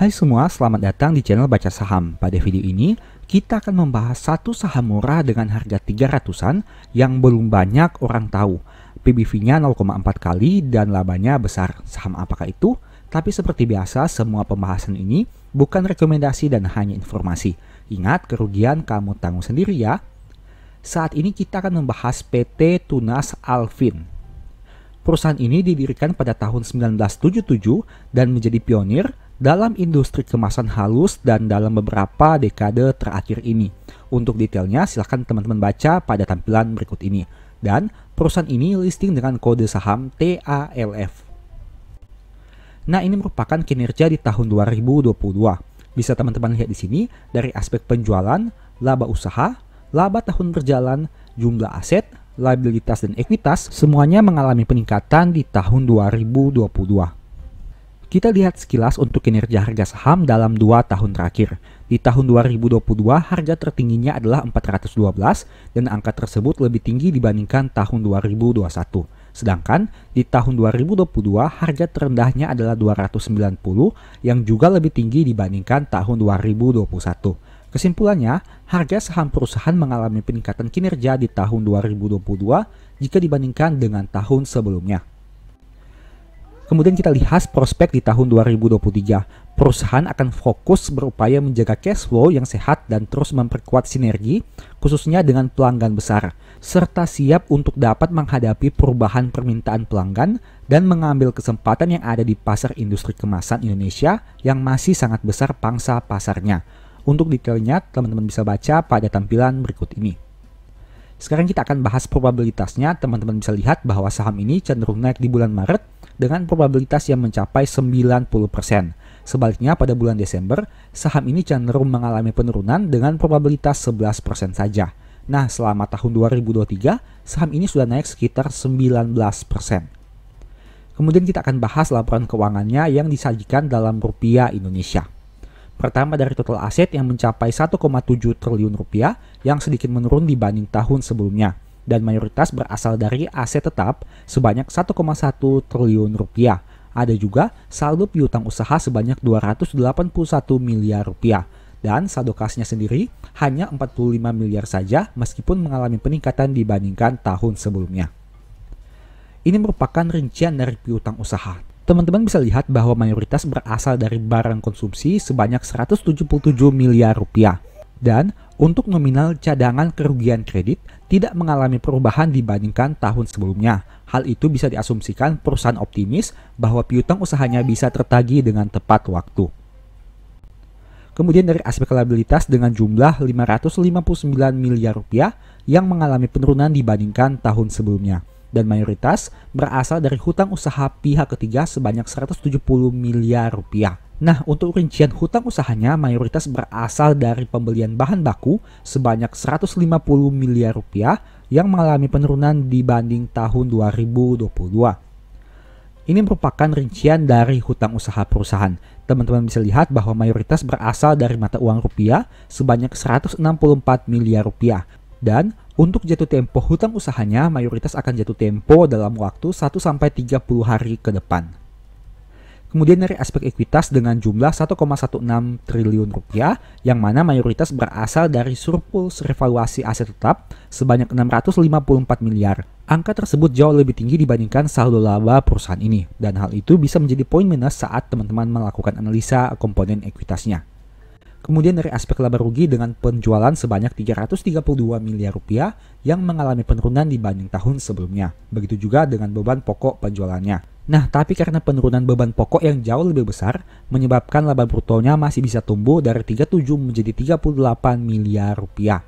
Hai semua, selamat datang di channel Baca Saham. Pada video ini, kita akan membahas satu saham murah dengan harga 300-an yang belum banyak orang tahu. PBV-nya 0,4 kali dan labanya besar. Saham apakah itu? Tapi seperti biasa, semua pembahasan ini bukan rekomendasi dan hanya informasi. Ingat, kerugian kamu tanggung sendiri ya. Saat ini kita akan membahas PT Tunas Alvin. Perusahaan ini didirikan pada tahun 1977 dan menjadi pionir dalam industri kemasan halus dan dalam beberapa dekade terakhir ini. Untuk detailnya silahkan teman-teman baca pada tampilan berikut ini. Dan perusahaan ini listing dengan kode saham TALF. Nah ini merupakan kinerja di tahun 2022. Bisa teman-teman lihat di sini dari aspek penjualan, laba usaha, laba tahun berjalan, jumlah aset, liabilitas dan ekuitas semuanya mengalami peningkatan di tahun 2022. Kita lihat sekilas untuk kinerja harga saham dalam 2 tahun terakhir. Di tahun 2022, harga tertingginya adalah 412 dan angka tersebut lebih tinggi dibandingkan tahun 2021. Sedangkan di tahun 2022 harga terendahnya adalah 290 yang juga lebih tinggi dibandingkan tahun 2021. Kesimpulannya, harga saham perusahaan mengalami peningkatan kinerja di tahun 2022 jika dibandingkan dengan tahun sebelumnya. Kemudian kita lihat prospek di tahun 2023. Perusahaan akan fokus berupaya menjaga cash flow yang sehat dan terus memperkuat sinergi, khususnya dengan pelanggan besar, serta siap untuk dapat menghadapi perubahan permintaan pelanggan dan mengambil kesempatan yang ada di pasar industri kemasan Indonesia yang masih sangat besar pangsa pasarnya. Untuk detailnya, teman-teman bisa baca pada tampilan berikut ini. Sekarang kita akan bahas probabilitasnya. Teman-teman bisa lihat bahwa saham ini cenderung naik di bulan Maret dengan probabilitas yang mencapai 90%. Sebaliknya pada bulan Desember, saham ini cenderung mengalami penurunan dengan probabilitas 11% saja. Nah, selama tahun 2023, saham ini sudah naik sekitar 19%. Kemudian kita akan bahas laporan keuangannya yang disajikan dalam rupiah Indonesia. Pertama dari total aset yang mencapai 1,7 triliun rupiah yang sedikit menurun dibanding tahun sebelumnya dan mayoritas berasal dari aset tetap sebanyak 1,1 triliun rupiah. Ada juga saldo piutang usaha sebanyak 281 miliar rupiah dan saldo kasnya sendiri hanya 45 miliar saja meskipun mengalami peningkatan dibandingkan tahun sebelumnya. Ini merupakan rincian dari piutang usaha, teman-teman bisa lihat bahwa mayoritas berasal dari barang konsumsi sebanyak 177 miliar rupiah. Dan untuk nominal cadangan kerugian kredit tidak mengalami perubahan dibandingkan tahun sebelumnya. Hal itu bisa diasumsikan perusahaan optimis bahwa piutang usahanya bisa tertagih dengan tepat waktu. Kemudian dari aspek liabilitas dengan jumlah 559 miliar rupiah yang mengalami penurunan dibandingkan tahun sebelumnya dan mayoritas berasal dari hutang usaha pihak ketiga sebanyak 170 miliar rupiah. Nah, untuk rincian hutang usahanya mayoritas berasal dari pembelian bahan baku sebanyak 150 miliar rupiah yang mengalami penurunan dibanding tahun 2022. Ini merupakan rincian dari hutang usaha perusahaan. Teman-teman bisa lihat bahwa mayoritas berasal dari mata uang rupiah sebanyak 164 miliar rupiah dan untuk jatuh tempo hutang usahanya mayoritas akan jatuh tempo dalam waktu 1 30 hari ke depan. Kemudian dari aspek ekuitas dengan jumlah 1,16 triliun rupiah yang mana mayoritas berasal dari surplus revaluasi aset tetap sebanyak 654 miliar. Angka tersebut jauh lebih tinggi dibandingkan saldo laba perusahaan ini dan hal itu bisa menjadi poin minus saat teman-teman melakukan analisa komponen ekuitasnya. Kemudian dari aspek laba rugi dengan penjualan sebanyak 332 miliar rupiah yang mengalami penurunan dibanding tahun sebelumnya. Begitu juga dengan beban pokok penjualannya. Nah, tapi karena penurunan beban pokok yang jauh lebih besar, menyebabkan laba brutonya masih bisa tumbuh dari 37 menjadi 38 miliar rupiah.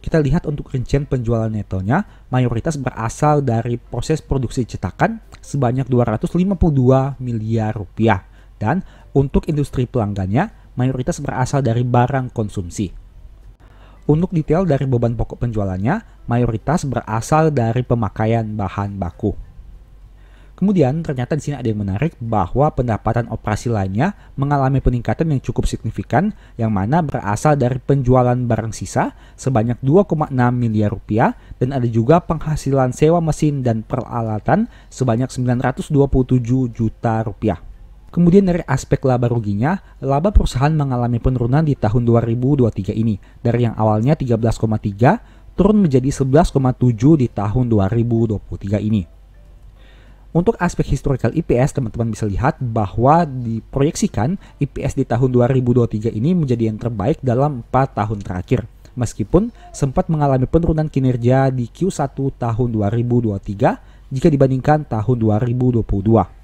Kita lihat untuk rincian penjualan netonya, mayoritas berasal dari proses produksi cetakan sebanyak 252 miliar rupiah. Dan untuk industri pelanggannya, mayoritas berasal dari barang konsumsi. Untuk detail dari beban pokok penjualannya, mayoritas berasal dari pemakaian bahan baku. Kemudian ternyata di sini ada yang menarik bahwa pendapatan operasi lainnya mengalami peningkatan yang cukup signifikan yang mana berasal dari penjualan barang sisa sebanyak 2,6 miliar rupiah dan ada juga penghasilan sewa mesin dan peralatan sebanyak 927 juta rupiah. Kemudian dari aspek laba ruginya, laba perusahaan mengalami penurunan di tahun 2023 ini dari yang awalnya 13,3 turun menjadi 11,7 di tahun 2023 ini. Untuk aspek historical EPS, teman-teman bisa lihat bahwa diproyeksikan EPS di tahun 2023 ini menjadi yang terbaik dalam 4 tahun terakhir. Meskipun sempat mengalami penurunan kinerja di Q1 tahun 2023 jika dibandingkan tahun 2022.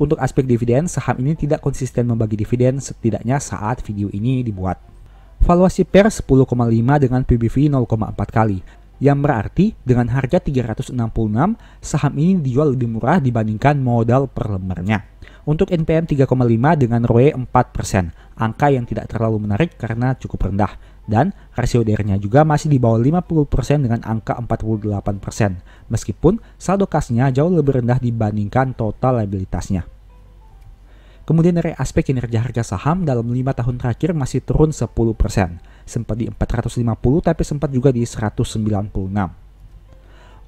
Untuk aspek dividen, saham ini tidak konsisten membagi dividen setidaknya saat video ini dibuat. Valuasi per 10,5 dengan PBV 0,4 kali. Yang berarti dengan harga 366, saham ini dijual lebih murah dibandingkan modal per lembarnya. Untuk NPM 3,5 dengan ROE 4%, angka yang tidak terlalu menarik karena cukup rendah. Dan rasio DR-nya juga masih di bawah 50% dengan angka 48%, meskipun saldo kasnya jauh lebih rendah dibandingkan total liabilitasnya. Kemudian dari aspek kinerja harga saham dalam 5 tahun terakhir masih turun 10%, sempat di 450 tapi sempat juga di 196.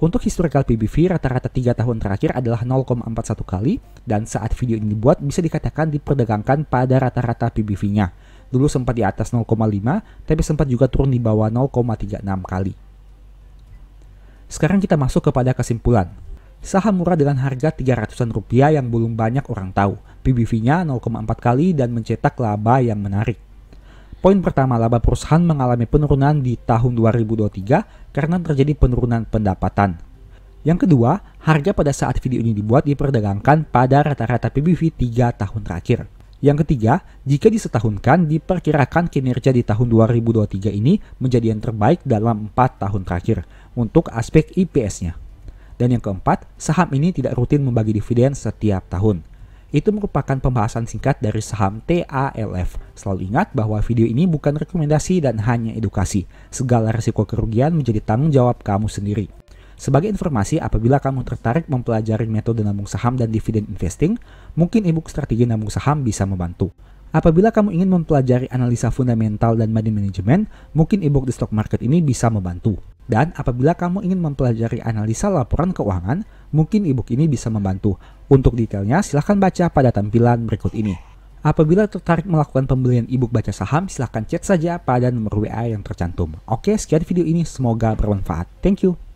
Untuk historical PBV rata-rata 3 tahun terakhir adalah 0,41 kali dan saat video ini dibuat bisa dikatakan diperdagangkan pada rata-rata PBV-nya. Dulu sempat di atas 0,5 tapi sempat juga turun di bawah 0,36 kali. Sekarang kita masuk kepada kesimpulan. Saham murah dengan harga 300-an rupiah yang belum banyak orang tahu PBV-nya 0,4 kali dan mencetak laba yang menarik. Poin pertama, laba perusahaan mengalami penurunan di tahun 2023 karena terjadi penurunan pendapatan. Yang kedua, harga pada saat video ini dibuat diperdagangkan pada rata-rata PBV 3 tahun terakhir. Yang ketiga, jika disetahunkan, diperkirakan kinerja di tahun 2023 ini menjadi yang terbaik dalam 4 tahun terakhir untuk aspek IPS-nya. Dan yang keempat, saham ini tidak rutin membagi dividen setiap tahun. Itu merupakan pembahasan singkat dari saham TALF. Selalu ingat bahwa video ini bukan rekomendasi dan hanya edukasi. Segala risiko kerugian menjadi tanggung jawab kamu sendiri. Sebagai informasi, apabila kamu tertarik mempelajari metode nabung saham dan dividend investing, mungkin ebook strategi nabung saham bisa membantu. Apabila kamu ingin mempelajari analisa fundamental dan money management, mungkin ebook di stock market ini bisa membantu. Dan apabila kamu ingin mempelajari analisa laporan keuangan, mungkin ebook ini bisa membantu. Untuk detailnya, silahkan baca pada tampilan berikut ini. Apabila tertarik melakukan pembelian ebook baca saham, silahkan cek saja pada nomor WA yang tercantum. Oke, sekian video ini, semoga bermanfaat. Thank you.